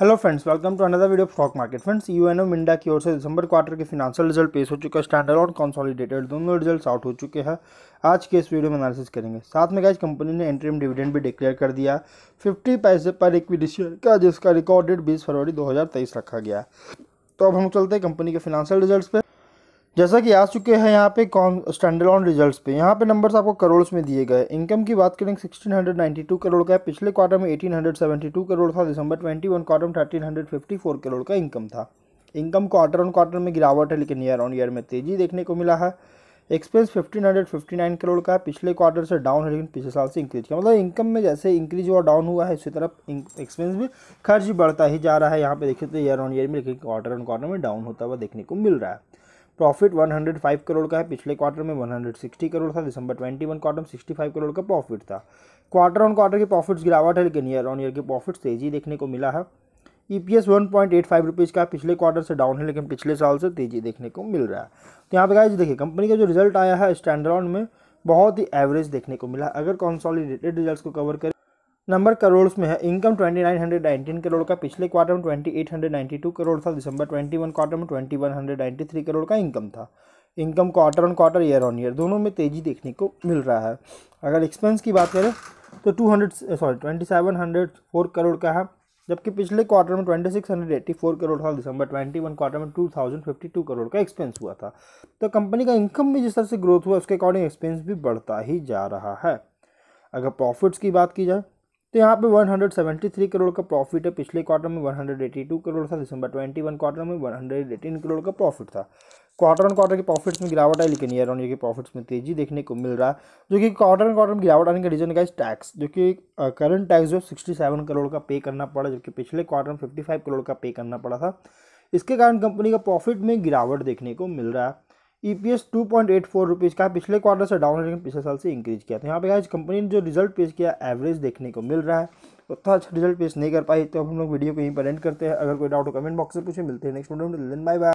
hello friends welcome to another video stock market friends Uno Minda की ओर से दिसंबर क्वार्टर के फिनेंशियल रिजल्ट पेश हो चुका है स्टैंडर्ड और कॉन्सोलिडेटेड दोनों रिजल्ट आउट हो चुके हैं आज के इस वीडियो में एनालिसिस करेंगे साथ में गैस कंपनी ने एंट्रीम डिविडेंड भी डिक्लेयर कर दिया फिफ्टी पैसे पर इक्विटी शेयर का जिसका रिकॉर्डेड बीस फरवरी दो रखा गया तो अब हम चलते हैं कंपनी के फिनेंशियल रिजल्ट पर जैसा कि आ चुके हैं यहाँ पे कॉम स्टैंडर्ड ऑन रिजल्ट पे यहाँ पे नंबर्स आपको करोड़ में दिए गए इनकम की बात करें 1692 करोड़ का है पिछले क्वार्टर में 1872 करोड़ था दिसंबर 21 क्वार्टर में 1354 करोड़ का इनकम था इनकम क्वार्टर ऑन क्वार्टर में गिरावट है लेकिन ईयर ऑन ईयर में तेज़ी देखने को मिला है एक्सपेंस फिफ्टीन करोड़ का है पिछले क्वार्टर से डाउन है लेकिन पिछले साल से इंक्रीज किया मतलब इनकम में जैसे इंक्रीज हुआ डाउन हुआ है इसी तरफ एक्सपेंस भी खर्च बढ़ता ही जा रहा है यहाँ पे देखिए तो ईयर ऑन ईयर में लेकिन क्वार्टर ऑन क्वार्टर में डाउन होता हुआ देखने को मिल रहा है प्रॉफिट 105 करोड़ का है पिछले क्वार्टर में 160 करोड़ था दिसंबर 21 क्वार्टर में 65 करोड़ का प्रॉफिट था क्वार्टर ऑन क्वार्टर के प्रॉफिट्स गिरावट है लेकिन ईयर ऑन ईयर के प्रॉफिट तेजी देखने को मिला है E P S one point eight five rupees का पिछले क्वार्टर से डाउन है लेकिन पिछले साल से तेज़ी देखने को मिल रहा है तो यहाँ पे गाइज देखिए कंपनी का जो रिजल्ट आया है स्टैंडर्ड में बहुत ही एवरेज देखने को मिला अगर कंसोलिडेटेड रिजल्ट को कवर करें नंबर करोड़ में है इनकम नाइनटीन करोड़ का पिछले क्वार्टर में twenty eight hundred ninety two crore था दिसंबर ट्वेंटी वन क्वार्टर में twenty one hundred three crore का इनकम था income quarter on quarter year on year दोनों में तेज़ी देखने को मिल रहा है अगर एक्सपेंस की बात करें तो हंड्रेड सॉरी फोर करोड़ का है जबकि पिछले क्वार्टर में फोर करोड़ था दिसंबर वन क्वार्टर में टू करोड़ का एक्सपेंस हुआ था तो कंपनी का इनकम भी जिस तरह से ग्रोथ हुआ उसके अकॉर्डिंग एक्सपेंस भी बढ़ता ही जा रहा है अगर प्रॉफिट्स की बात की जाए तो यहाँ पे 173 करोड़ का प्रॉफिट है पिछले क्वार्टर में 182 करोड़ था दिसंबर 21 क्वार्टर में 118 करोड़ का प्रॉफिट था क्वार्टर ऑन क्वार्टर के प्रॉफिट्स में गिरावट आई लेकिन ईयर ऑन ईयर के प्रॉफिट्स में तेजी देखने को मिल रहा है जो कि क्वार्टर ऑन क्वार्टर में गिरावट आने का रीजन का टैक्स जो कि करंट टैक्स जो सिक्सटी सेवन करोड़ का पे करना पड़ा जबकि पिछले क्वार्टर में फिफ्टी फाइव करोड़ का पे करना पड़ा था इसके कारण कंपनी का प्रॉफिट में गिरावट देखने को मिल रहा है E P S two point eight four rupees का पिछले क्वार्टर से डाउन लेकिन पिछले साल से इंक्रीज किया था तो यहाँ पे गाइज कंपनी ने जो रिजल्ट पेश किया एवरेज देखने को मिल रहा है उतना अच्छा रिजल्ट पेश नहीं कर पाई तो हम लोग वीडियो को यहीं पर एंड करते हैं अगर कोई डाउट हो कमेंट बॉक्स में पूछे मिलते हैं नेक्स्ट वीडियो में बाय बाय